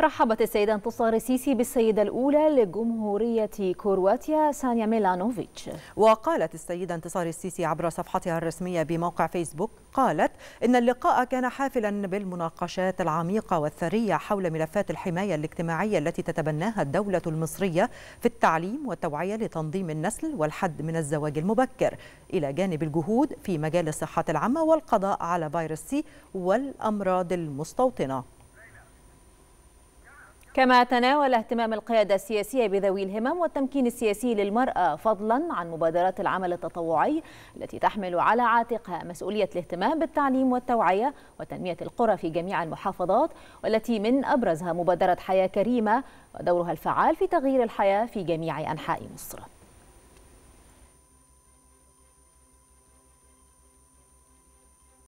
رحبت السيدة انتصار السيسي بالسيدة الأولى لجمهورية كرواتيا سانيا ميلانوفيتش وقالت السيدة انتصار السيسي عبر صفحتها الرسمية بموقع فيسبوك قالت إن اللقاء كان حافلا بالمناقشات العميقة والثرية حول ملفات الحماية الاجتماعية التي تتبناها الدولة المصرية في التعليم والتوعية لتنظيم النسل والحد من الزواج المبكر إلى جانب الجهود في مجال الصحة العامة والقضاء على فيروس سي والأمراض المستوطنة كما تناول اهتمام القيادة السياسية بذوي الهمم والتمكين السياسي للمرأة فضلا عن مبادرات العمل التطوعي التي تحمل على عاتقها مسؤولية الاهتمام بالتعليم والتوعية وتنمية القرى في جميع المحافظات والتي من أبرزها مبادرة حياة كريمة ودورها الفعال في تغيير الحياة في جميع أنحاء مصر